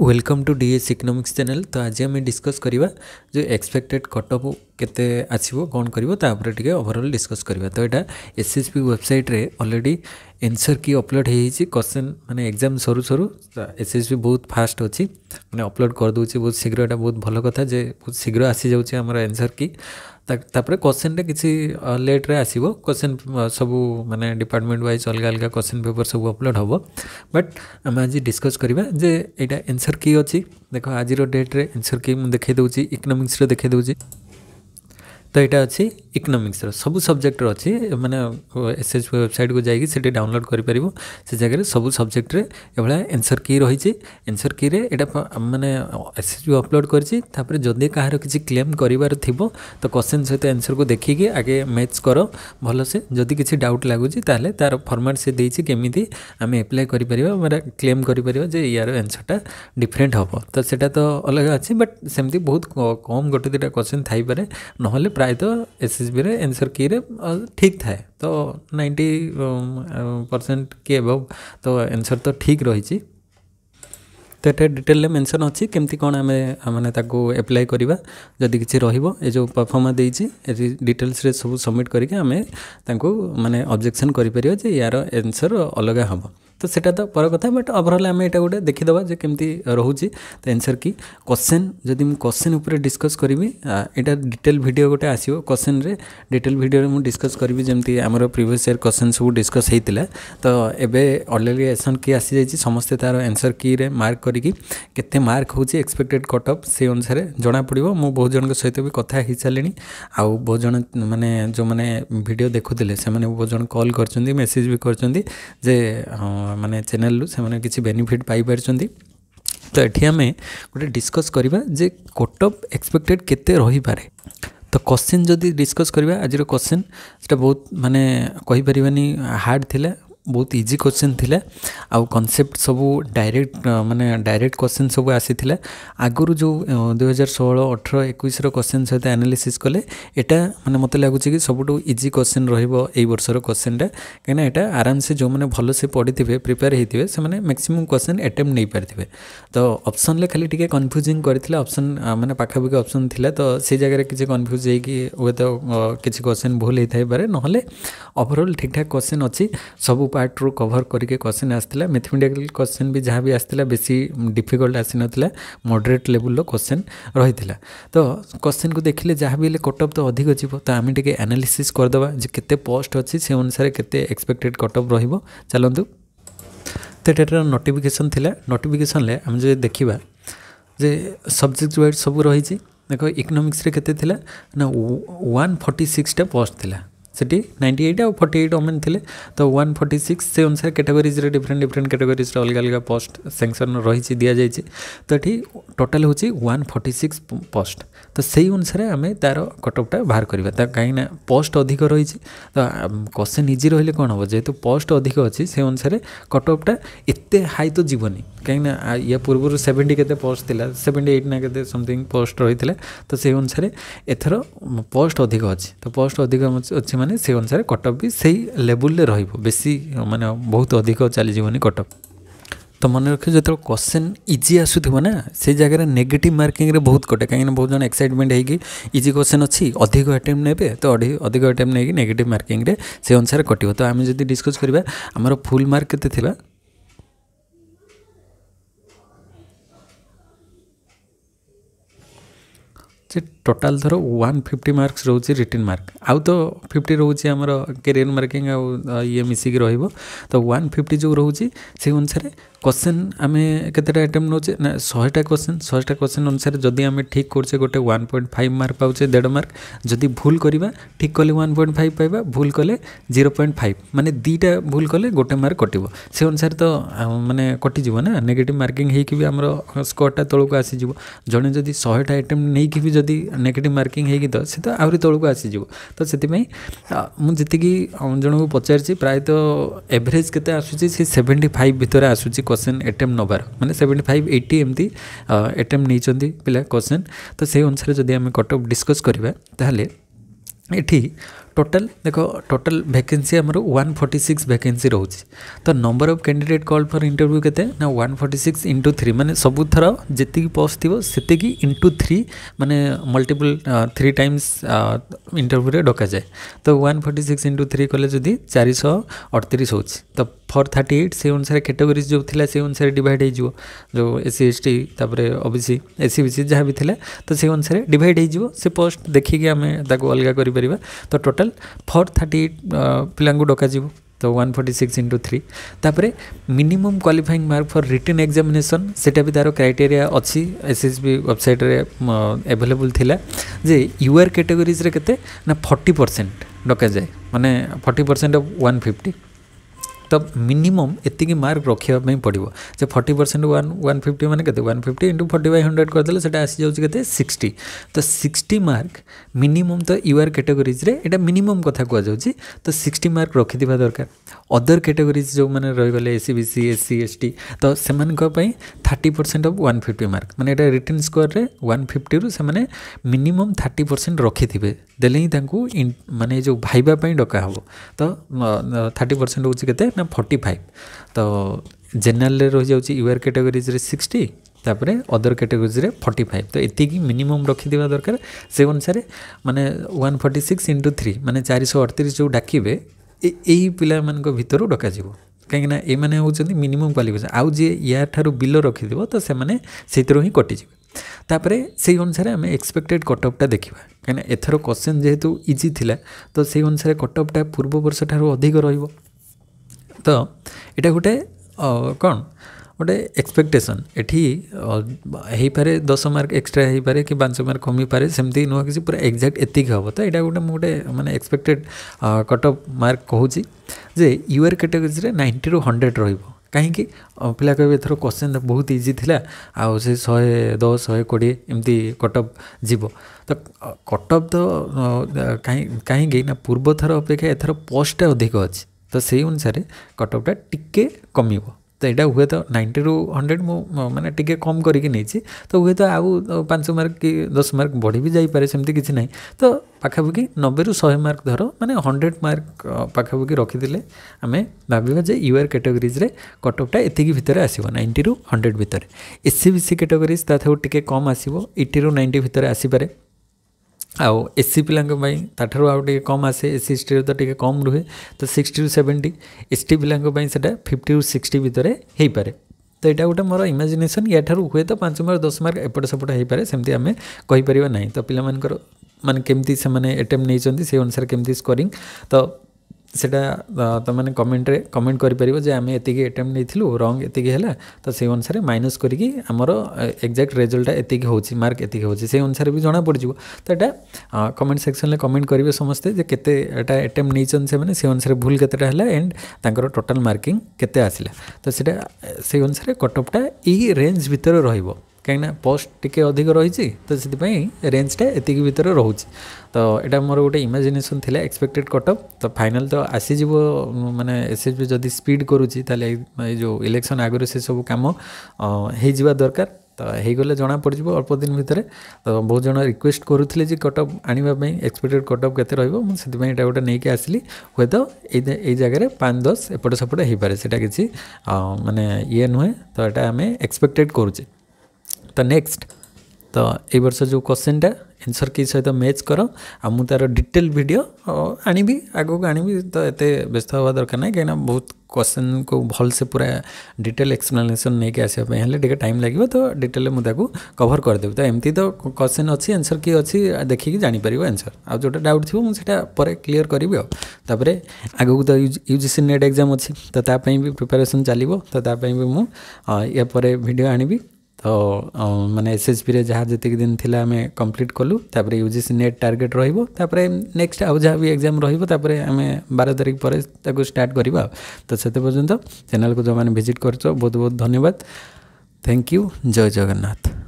welcome to D S economics channel तो आज आम डिस्कस करवा जो एक्सपेक्टेड कटअप के आसो कौन करपर डिस्कस करवा तो यहाँ S S P already answer କି ଅପଲୋଡ଼୍ ହେଇଯାଇଛି କ୍ୱେଶ୍ଚନ୍ ମାନେ ଏକ୍ଜାମ୍ ସରୁ ସରୁ ଏସ୍ ଏସ୍ ବି ବହୁତ ଫାଷ୍ଟ ଅଛି ମାନେ ଅପଲୋଡ଼୍ କରିଦେଉଛି ବହୁତ ଶୀଘ୍ର ଏଇଟା ବହୁତ ଭଲ କଥା ଯେ ବହୁତ ଶୀଘ୍ର ଆସିଯାଉଛି ଆମର ଏନ୍ସର୍ କି ତାପରେ କ୍ୱେଶ୍ଚନ୍ଟା କିଛି ଲେଟ୍ରେ ଆସିବ କ୍ୱେଶ୍ଚନ୍ ସବୁ ମାନେ ଡିପାର୍ଟମେଣ୍ଟ ୱାଇଜ୍ ଅଲଗା ଅଲଗା କ୍ୱେଶ୍ଚନ୍ ପେପର୍ ସବୁ ଅପଲୋଡ଼୍ ହେବ ବଟ୍ ଆମେ ଆଜି ଡିସ୍କସ୍ କରିବା ଯେ ଏଇଟା ଏନ୍ସର୍ କି ଅଛି ଦେଖ ଆଜିର ଡେଟ୍ରେ ଏନ୍ସର୍ କି ମୁଁ ଦେଖାଇ ଦେଉଛି ଇକୋନୋମିକ୍ସରେ ଦେଖାଇ ଦେଉଛି ତ ଏଇଟା ଅଛି ଇକୋନୋମିକ୍ସର ସବୁ ସବଜେକ୍ଟର ଅଛି ମାନେ ଏସ୍ ଏସ୍ ୱେବସାଇଟ୍କୁ ଯାଇକି ସେଠି ଡାଉନଲୋଡ଼୍ କରିପାରିବ ସେ ଜାଗାରେ ସବୁ ସବଜେକ୍ଟରେ ଏଭଳିଆ ଏନ୍ସର୍ କି ରହିଛି ଏନ୍ସର୍ କିରେ ଏଇଟା ମାନେ ଏସ୍ ଏସ୍ ବି ଅପଲୋଡ଼ କରିଛି ତାପରେ ଯଦି କାହାର କିଛି କ୍ଲେମ୍ କରିବାର ଥିବ ତ କ୍ୱେଶ୍ଚିନ୍ ସହିତ ଏନ୍ସର୍କୁ ଦେଖିକି ଆଗେ ମ୍ୟାଚ୍ କର ଭଲସେ ଯଦି କିଛି ଡାଉଟ୍ ଲାଗୁଛି ତାହେଲେ ତା'ର ଫର୍ମାଟ୍ ସେ ଦେଇଛି କେମିତି ଆମେ ଆପ୍ଲାଏ କରିପାରିବା ମାନେ କ୍ଲେମ୍ କରିପାରିବା ଯେ ୟାର ଏନ୍ସର୍ଟା ଡିଫରେଣ୍ଟ ହେବ ତ ସେଇଟା ତ ଅଲଗା ଅଛି ବଟ୍ ସେମିତି ବହୁତ କମ୍ ଗୋଟେ ଦୁଇଟା କ୍ୱେଶ୍ଚିନ୍ ଥାଇପାରେ ନହେଲେ ପ୍ରାୟ ट्राई तो एस एस बी एन्सर किरे ठीक थाए ତ ନାଇଣ୍ଟି ପରସେଣ୍ଟ କି ଏଭବ ତ ଏନ୍ସର୍ ତ ଠିକ୍ ରହିଛି ତ ଏଠାରେ ଡିଟେଲରେ ମେନ୍ସନ୍ ଅଛି କେମିତି କ'ଣ ଆମେ ମାନେ ତାକୁ ଆପ୍ଲାଏ କରିବା ଯଦି କିଛି ରହିବ ଏ ଯେଉଁ ପରଫର୍ମା ଦେଇଛି ଏଠି ଡିଟେଲ୍ସରେ ସବୁ ସବମିଟ୍ କରିକି ଆମେ ତାଙ୍କୁ ମାନେ ଅବଜେକ୍ସନ୍ କରିପାରିବା ଯେ ୟାର ଏନ୍ସର୍ ଅଲଗା ହେବ তো সেটা তো পর কথা বাট ওভরঅল আমি এটা গোটে দেখিদেবা যে কেমতি রহুচি তো এনসর কি কোশ্চেন যদি মু কোশ্চেন উপরে ডিসকস করিবি এটা ডিটেল ভিডিও গোটে আসিব কোশ্চেনরে ডিটেল ভিডিওরে মু ডিসকস করিবি যেমতি আমার প্রিভিয়াস ইয়ার কোশ্চেন সব ডিসকস হয়েছিলা তো এবে অলরেডি এসন কি আসি যাইছি সমস্তে তার এনসর কিরে মার্ক করিকি কেতে মার্ক হচ্ছে এক্সপেক্টেড কট অফ সেই অনুসারে জনা পড়িব মু বহু জনক সহিত বি কথা হই সারিনি আউ বহু জন মানে যে ভিডিও দেখুলে সেমানে বহু জন কল করছেন মেসেজ বি করছেন যে ମାନେ ଚ୍ୟାନେଲ୍ରୁ ସେମାନେ କିଛି ବେନିଫିଟ୍ ପାଇପାରିଛନ୍ତି ତ ଏଠି ଆମେ ଗୋଟେ ଡିସ୍କସ୍ କରିବା ଯେ କଟ୍ ଅଫ୍ ଏକ୍ସପେକ୍ଟେଡ଼୍ କେତେ ରହିପାରେ ତ କୋଶ୍ଚିନ୍ ଯଦି ଡିସ୍କସ୍ କରିବା ଆଜିର କୋଶ୍ଚିନ୍ ସେଟା ବହୁତ ମାନେ କହିପାରିବାନି ହାର୍ଡ଼ ଥିଲା ବହୁତ ଇଜି କୋଶ୍ଚିନ୍ ଥିଲା ଆଉ କନସେପ୍ଟ ସବୁ ଡାଇରେକ୍ଟ ମାନେ ଡାଇରେକ୍ଟ କୋଶ୍ଚିନ୍ ସବୁ ଆସିଥିଲା ଆଗରୁ ଯେଉଁ ଦୁଇହଜାର ଷୋହଳ ଅଠର ଏକୋଇଶର କୋଶ୍ଚିନ୍ ସହିତ ଆନାଲିସିସ୍ କଲେ ଏଇଟା ମାନେ ମୋତେ ଲାଗୁଛି କି ସବୁଠୁ ଇଜି କୋଶ୍ଚିନ୍ ରହିବ ଏଇ ବର୍ଷର କୋଶ୍ଚିନ୍ଟା କାହିଁକିନା ଏଇଟା ଆରାମସେ ଯେଉଁମାନେ ଭଲସେ ପଢ଼ିଥିବେ ପ୍ରିପେୟାର ହେଇଥିବେ ସେମାନେ ମ୍ୟାକ୍ସିମମ୍ କ୍ୱେଶ୍ଚିନ୍ ଆଟେମ୍ପ୍ଟ ନେଇପାରିଥିବେ ତ ଅପସନ୍ରେ ଖାଲି ଟିକେ କନଫ୍ୟୁଜିଂ କରିଥିଲା ଅପସନ୍ ମାନେ ପାଖାପାଖି ଅପସନ୍ ଥିଲା ତ ସେ ଜାଗାରେ କିଛି କନଫ୍ୟୁଜ୍ ହେଇକି ହୁଏତ କିଛି କୋଶ୍ଚିନ୍ ଭୁଲ ହେଇଥାଇପାରେ ନହେଲେ ଓଭରଅଲ୍ ଠିକ୍ଠାକ୍ କୋଶ୍ଚିନ୍ ଅଛି ସବୁ ପାର୍ଟରୁ କଭର୍ କରିକି କ୍ୱେଶ୍ଚିନ୍ ଆସିଥିଲା ମେଥମେଟିକାଲ କ୍ୱେଶ୍ଚିନ୍ ବି ଯାହା ବି ଆସିଥିଲା ବେଶୀ ଡିଫିକଲ୍ଟ ଆସିନଥିଲା ମଡ଼ରେଟ୍ ଲେବୁଲ୍ର କ୍ୱେଶ୍ଚିନ୍ ରହିଥିଲା ତ କ୍ୱେଶ୍ଚିନ୍କୁ ଦେଖିଲେ ଯାହା ବି ହେଲେ କଟଅଫ୍ ତ ଅଧିକ ଯିବ ତ ଆମେ ଟିକେ ଆନାଲିସିସ୍ କରିଦେବା ଯେ କେତେ ପୋଷ୍ଟ ଅଛି ସେ ଅନୁସାରେ କେତେ ଏକ୍ସପେକ୍ଟେଡ଼୍ କଟଅଫ୍ ରହିବ ଚାଲନ୍ତୁ ତ ଏଟାର ନୋଟିଫିକେସନ୍ ଥିଲା ନୋଟିଫିକେସନ୍ରେ ଆମେ ଯଦି ଦେଖିବା ଯେ ସବଜେକ୍ଟ ୱାଇଜ୍ ସବୁ ରହିଛି ଦେଖ ଇକୋନୋମିକ୍ସରେ କେତେ ଥିଲା ନା ୱାନ୍ ଫର୍ଟି ସିକ୍ସଟା ପୋଷ୍ଟ ଥିଲା ସେଠି ନାଇଣ୍ଟି ଏଇଟ୍ ଆଉ ଫର୍ଟି ଏଇଟ୍ ଓମେନ୍ ଥିଲେ ତ ୱାନ୍ ଫର୍ଟି ସିକ୍ସ ସେ ଅନୁସାରେ କାଟେଗୋରିଜ୍ରେ ଡିଫରେଣ୍ଟ ଡିଫରେଣ୍ଟ କାଟେଗୋରିଜ୍ର ଅଲଗା ଅଲଗା ପୋଷ୍ଟ ସେକ୍ସନ୍ ରହିଛି ଦିଆଯାଇଛି ତ ଏଠି ଟୋଟାଲ୍ ହେଉଛି ୱାନ୍ ଫର୍ଟି ସିକ୍ସ ପୋଷ୍ଟ ତ ସେଇ ଅନୁସାରେ ଆମେ ତା'ର କଟଅଫ୍ଟା ବାହାର କରିବା ତା କାହିଁକିନା ପୋଷ୍ଟ ଅଧିକ ରହିଛି ତ କୋଶ୍ଚିନ୍ ଇଜି ରହିଲେ କ'ଣ ହେବ ଯେହେତୁ ପୋଷ୍ଟ ଅଧିକ ଅଛି ସେ ଅନୁସାରେ କଟଅଫ୍ଟା ଏତେ ହାଇ ତ ଯିବନି କାହିଁକିନା ୟା ପୂର୍ବରୁ ସେଭେଣ୍ଟି କେତେ ପୋଷ୍ଟ ଥିଲା ସେଭେଣ୍ଟି ଏଇଟ୍ ନା କେତେ ସମଥିଙ୍ଗ ପୋଷ୍ଟ ରହିଥିଲା ତ ସେଇ ଅନୁସାରେ ଏଥର ପୋଷ୍ଟ ଅଧିକ ଅଛି ତ ପୋଷ୍ଟ ଅଧିକ ଅଛି ମାନେ ସେ ଅନୁସାରେ କଟଅଫ୍ ବି ସେଇ ଲେବୁଲ୍ରେ ରହିବ ବେଶୀ ମାନେ ବହୁତ ଅଧିକ ଚାଲିଯିବନି କଟଅଫ୍ तो मन रख जो क्वेश्चन इजी आसूव ना से जगह नेगेट मार्किंग बहुत कटे कहीं बहुत जन एक्साइटमेंट इजी क्वेश्चन अच्छी अधिक आइटम ने तो अधिक आइटम नहीं नेगेट मार्किंग से अनुसार कटो तो आम जब डिस्कस करवा आमर फुल मार्क के टोटाल ଧର ୱାନ୍ फिफ्टी मार्क्स रोचे रिटर्न मार्क आउ तो फिफ्टी रोचे ଆମର कैरियर मार्किंग आए ଇଏ ମିଶିକି ରହିବ ତ ୱାନ୍ ଫିଫ୍ଟି ଯେଉଁ ରହୁଛି ସେଇ क्वेश्चन आम केतेटा आइटम नौचे शहेटा क्वेश्चन शहेटा क्वेश्चन अनुसार जदि आम ठीक करे गोटे वन पॉइंट फाइव मार्क पाचे देढ़ मार्क जदि भूल करवा ठीक कले वन पॉइंट फाइव पाइबा भूल कले जीरो पॉइंट फाइव मानने दुईटा भूल कले गोटे मार्क कटो से अनुसार तो मैंने कटिज ना नेगेटिव मार्किंग होमर स्कोरटा तौक आसीज जड़े जदि शहेटा एटेम नहीं भी जदि ନେଗେଟିଭ୍ ମାର୍କିଂ ହେଇକି ତ ସେ ତ ଆହୁରି ତଳକୁ ଆସିଯିବ ତ ସେଥିପାଇଁ ମୁଁ ଯେତିକି ଜଣଙ୍କୁ ପଚାରିଛି ପ୍ରାୟତଃ ଏଭରେଜ୍ କେତେ ଆସୁଛି ସେ ସେଭେଣ୍ଟି ଫାଇଭ୍ ଭିତରେ ଆସୁଛି କ୍ୱେଶ୍ଚନ୍ ଆଟେମ୍ପ୍ଟ ନେବାର ମାନେ ସେଭେଣ୍ଟି ଫାଇଭ୍ ଏଇଟି ଏମିତି ଆଟେମ୍ପ୍ଟ ନେଇଛନ୍ତି ପିଲା କ୍ୱେଶ୍ଚନ୍ ତ ସେଇ ଅନୁସାରେ ଯଦି ଆମେ କଟ୍ ଅଫ୍ ଡିସ୍କସ୍ କରିବା ତାହେଲେ ଏଠି टोटाल देख टोटाल भैकेन्सी आमर वन फोर्टी सिक्स भैकेन्सी रोचे तो नंबर अफ कैंडिडेट कल फर इंटरव्यू के ना one forty six into three मैंने सब थर जी पोस्ट थी से इंटू थ्री मानने मल्टीपल थ्री टाइम्स इंटरव्यूरे डक जाए तो one forty six into three कले जदि चार अड़तीस हो तो फोर थर्टी एट से अनुसार कैटेगोरीज जो थी से अनुसार डिवाइड हो जो S C S T OBC S C B C जहाँ भी था तो से अनुसार डिवाइड हो पोस्ट देखिए अलग कर तो total total four thirty eight ପିଲାଙ୍କୁ ଡକାଯିବ ତ one forty six into three ତାପରେ minimum qualifying mark for written examination ସେଇଟା ବି ତା'ର କ୍ରାଇଟେରିଆ ଅଛି ଏସ୍ ଏସ୍ ବି ୱେବସାଇଟ୍ରେ ଆଭେଲେବୁଲ୍ ଥିଲା ଯେ ୟୁଆର୍ କାଟେଗୋରିଜ୍ରେ କେତେ ନା ଫର୍ଟି ପରସେଣ୍ଟ ଡକାଯାଏ ମାନେ forty percent of one fifty ତ ମିନିମମ୍ ଏତିକି ମାର୍କ ରଖିବା ପାଇଁ ପଡ଼ିବ ଯେ forty percent one one fifty ମାନେ କେତେ one fifty into forty by hundred କରିଦେଲେ ସେଇଟା ଆସିଯାଉଛି କେତେ ସିକ୍ସଟି ତ ସିକ୍ସଟି ମାର୍କ ମିନିମମ୍ ତ ୟୁ ଆର୍ କାଟେଗୋରିଜ୍ରେ ଏଇଟା ମିନିମମ୍ କଥା କୁହାଯାଉଛି ତ ସିକ୍ସଟି ମାର୍କ ରଖିଥିବା ଦରକାର ଅଦର କାଟେଗୋରିଜ୍ ଯେଉଁମାନେ ରହିଗଲେ S C B C S C S T ତ ସେମାନଙ୍କ ପାଇଁ thirty percent of one fifty mark ମାନେ ଏଇଟା ରିଟର୍ଣ୍ଣ ସ୍କୋର୍ରେ ୱାନ୍ ଫିଫ୍ଟିରୁ ସେମାନେ ମିନିମମ୍ ଥାର୍ଟି ପରସେଣ୍ଟ ରଖିଥିବେ ଦେଲେ ହିଁ ତାଙ୍କୁ ମାନେ ଯେଉଁ ଭାଇବା ପାଇଁ ଡକା ହେବ ତ ଥାର୍ଟି ପରସେଣ୍ଟ ହେଉଛି କେତେ ନା ଫର୍ଟି ଫାଇଭ୍ ତ ଜେନେରାଲରେ ରହିଯାଉଛି ୟୁଆର୍ କ୍ୟାଟେଗୋରିଜ୍ରେ ସିକ୍ସଟି ତାପରେ ଅଦର କ୍ୟାଟେଗୋରିଜ୍ରେ ଫର୍ଟି ଫାଇଭ୍ ତ ଏତିକି ମିନିମମ୍ ରଖିଥିବା ଦରକାର ସେ ଅନୁସାରେ ମାନେ one forty six into three ମାନେ ଚାରିଶହ ଅଠତିରିଶ ଯେଉଁ ଡାକିବେ ଏଇ ପିଲାମାନଙ୍କ ଭିତରୁ ଡକାଯିବ କାହିଁକିନା ଏମାନେ ହେଉଛନ୍ତି ମିନିମମ୍ କ୍ୱାଲିଫିକେସନ୍ ଆଉ ଯିଏ ୟାଠାରୁ ବିଲୋ ରଖିଥିବ ତ ସେମାନେ ସେଇଥିରୁ ହିଁ କଟିଯିବେ ତାପରେ ସେଇ ଅନୁସାରେ ଆମେ ଏକ୍ସପେକ୍ଟେଡ଼୍ କଟଅଫ୍ଟା ଦେଖିବା କାହିଁକିନା ଏଥର କ୍ୱେଶ୍ଚନ୍ ଯେହେତୁ ଇଜି ଥିଲା ତ ସେଇ ଅନୁସାରେ କଟଅଫ୍ଟା ପୂର୍ବ ବର୍ଷଠାରୁ ଅଧିକ ରହିବ ତ ଏଇଟା ଗୋଟେ କ'ଣ ଗୋଟେ ଏକ୍ସପେକ୍ଟେସନ୍ ଏଠି ହେଇପାରେ ଦଶ ମାର୍କ ଏକ୍ସଟ୍ରା ହେଇପାରେ କି ପାଞ୍ଚ ମାର୍କ କମିପାରେ ସେମିତି ନୁହଁ କିଛି ପୁରା ଏକ୍ଜାକ୍ଟ ଏତିକି ହେବ ତ ଏଇଟା ଗୋଟେ ମୁଁ ଗୋଟେ ମାନେ ଏକ୍ସପେକ୍ଟେଡ଼ କଟ୍ ଅଫ୍ ମାର୍କ କହୁଛି ଯେ ୟୁଆର୍ କାଟେଗୋରିରେ ନାଇଣ୍ଟିରୁ ହଣ୍ଡ୍ରେଡ଼ ରହିବ କାହିଁକି ପିଲା କହିବେ ଏଥର କ୍ୱେଶ୍ଚିନ୍ ବହୁତ ଇଜି ଥିଲା ଆଉ ସେ ଶହେ ଦଶ ଶହେ କୋଡ଼ିଏ ଏମିତି କଟଅଫ୍ ଯିବ ତ କଟଅଫ୍ ତ କାହିଁକି ନା ପୂର୍ବ ଥର ଅପେକ୍ଷା ଏଥର ପୋଷ୍ଟଟା ଅଧିକ ଅଛି ତ ସେଇ ଅନୁସାରେ କଟଅଫ୍ଟା ଟିକେ କମିବ ତ ଏଇଟା ହୁଏତ ନାଇଣ୍ଟିରୁ ହଣ୍ଡ୍ରେଡ଼ ମୁଁ ମାନେ ଟିକେ କମ୍ କରିକି ନେଇଛି ତ ହୁଏତ ଆଉ ପାଞ୍ଚ ମାର୍କ କି ଦଶ ମାର୍କ ବଢ଼ି ବି ଯାଇପାରେ ସେମିତି କିଛି ନାହିଁ ତ ପାଖାପାଖି ନବେରୁ ଶହେ ମାର୍କ ଧର ମାନେ ହଣ୍ଡ୍ରେଡ଼ ମାର୍କ ପାଖାପାଖି ରଖିଥିଲେ ଆମେ ଭାବିବା ଯେ ୟୁଆର୍ କାଟେଗୋରିଜ୍ରେ କଟଅଫ୍ଟା ଏତିକି ଭିତରେ ଆସିବ ନାଇଣ୍ଟିରୁ ହଣ୍ଡ୍ରେଡ଼ ଭିତରେ S C B C categories ତା ଠାରୁ ଟିକେ କମ୍ ଆସିବ ଏଇଟିରୁ ନାଇଣ୍ଟି ଭିତରେ ଆସିପାରେ ଆଉ ଏସ୍ ସି ପିଲାଙ୍କ ପାଇଁ ତା'ଠାରୁ ଆଉ ଟିକେ କମ୍ ଆସେ ଏସ୍ ସି ଏସ୍ଟିରେ ତ ଟିକେ କମ୍ ରୁହେ ତ ସିକ୍ସଟିରୁ ସେଭେଣ୍ଟି ଏସ୍ ଟି ପିଲାଙ୍କ ପାଇଁ ସେଇଟା ଫିଫ୍ଟିରୁ ସିକ୍ସଟି ଭିତରେ ହେଇପାରେ ତ ଏଇଟା ଗୋଟେ ମୋର ଇମାଜିନେସନ୍ ୟାଠାରୁ ହୁଏତ ପାଞ୍ଚ ମାର୍କ ଦଶ ମାର୍କ ଏପଟ ସେପଟ ହେଇପାରେ ସେମିତି ଆମେ କହିପାରିବା ନାହିଁ ତ ପିଲାମାନଙ୍କର ମାନେ କେମିତି ସେମାନେ ଆଟେମ୍ପ୍ଟ ନେଇଛନ୍ତି ସେଇ ଅନୁସାରେ କେମିତି ସ୍କୋରିଂ ତ ᱥᱮটা তᱢᱟᱱᱮ ᱠᱚᱢᱮᱱᱴᱨᱮ ᱠᱚᱢᱮᱱᱴ ᱠᱚᱨᱤ ᱯᱟᱨᱤᱵᱚ ᱡᱮ ᱟᱢᱮ ᱮᱛᱮᱠᱮ ᱮᱴᱮᱢᱯᱴ ᱱᱮ ᱛᱤᱞᱩ ᱨᱚᱝ ᱮᱛᱮᱠᱮ ᱦᱮᱞᱟ ᱛᱚ ᱥᱮ ᱟᱱᱥᱟᱨᱮ ᱢᱟᱭᱱᱟᱥ ᱠᱚᱨᱤ ᱟᱢᱟᱨᱚ ᱮᱠᱡᱮᱠᱴ ᱨᱤᱡᱟᱞᱴ ᱮᱛᱮᱠᱮ ᱦᱚᱪᱤ ᱢᱟᱨᱠ ᱮᱛᱮᱠᱮ ᱦᱚᱪᱤ ᱥᱮ ᱟᱱᱥᱟᱨᱮ ᱵᱤ ᱡᱚᱱᱟ ᱯᱚᱨᱡᱤᱵᱚ ᱛᱚ ᱮᱴᱟ ᱠᱚᱢᱮᱱᱴ ᱥᱮᱠᱥᱚᱱ ᱞᱮ ᱠᱚᱢᱮᱱᱴ ᱠᱚᱨᱤᱵᱮ ᱥᱚᱢᱥᱛᱮ ᱡᱮ ᱠᱮᱛᱮ ᱮᱴᱟ ᱮᱴᱮᱢᱯᱴ ᱱᱮ ᱪᱟᱱ ᱥᱮ ᱢᱟᱱᱮ କାହିଁକିନା ପୋଷ୍ଟ ଟିକେ ଅଧିକ ରହିଛି ତ ସେଥିପାଇଁ ରେଞ୍ଜଟା ଏତିକି ଭିତରେ ରହୁଛି ତ ଏଇଟା ମୋର ଗୋଟେ ଇମାଜିନେସନ୍ ଥିଲା ଏକ୍ସପେକ୍ଟେଡ଼ କଟଅଫ୍ ତ ଫାଇନାଲ୍ ତ ଆସିଯିବ ମାନେ ଏସ୍ଏଚ୍ବି ଯଦି ସ୍ପିଡ୍ କରୁଛି ତାହେଲେ ଏଇ ଯେଉଁ ଇଲେକ୍ସନ୍ ଆଗରୁ ସେସବୁ କାମ ହେଇଯିବା ଦରକାର ତ ହେଇଗଲେ ଜଣା ପଡ଼ିଯିବ ଅଳ୍ପ ଦିନ ଭିତରେ ତ ବହୁତ ଜଣ ରିକ୍ୱେଷ୍ଟ କରୁଥିଲେ ଯେ କଟଅଫ୍ ଆଣିବା ପାଇଁ ଏକ୍ସପେକ୍ଟେଡ଼ କଟଅଫ୍ କେତେ ରହିବ ମୁଁ ସେଥିପାଇଁ ଏଇଟା ଗୋଟେ ନେଇକି ଆସିଲି ହୁଏତ ଏଇ ଏଇ ଜାଗାରେ ପାଞ୍ଚ ଦଶ ଏପଟ ସେପଟ ହେଇପାରେ ସେଇଟା କିଛି ମାନେ ଇଏ ନୁହେଁ ତ ଏଇଟା ଆମେ ଏକ୍ସପେକ୍ଟେଡ଼ କରୁଛେ तो नेक्स्ट तो ये वर्ष जो क्वेश्चन टा एनसर की सहित मैच कर आ मु तार डिटेल भिड आणवि आगे आणवि तो ये व्यस्त हवा दरकार ना कहीं बहुत क्वेश्चन को भल से पूरा डिटेल एक्सप्लेनेसन नहीं आसपाई टाइम लगे तो डिटेल मुझे कवर करदेव तो एमती तो क्वेश्चन अच्छी आंसर किए अच्छी देखिक जापर आंसर आज जो डाउट थी मुझे पर क्लीयर करी तापर आगे तो यूजीसी नेट एक्जाम अच्छी तो ताप भी प्रिपेरेसन चलो तो मुझे भिड आणवि तो मैंने एस एस पी जहाँ जितकी दिन थी आम कम्प्लीट कलु तापर U G C NET target रोपर नेक्स्ट आज जहाँ भी एक्जाम रोपर आम बार तारीख पर स्टार्ट करवा तो से पर्यटन चैनल को जो मैंने भिजिट कर बहुत बहुत धन्यवाद थैंक यू जय जगन्नाथ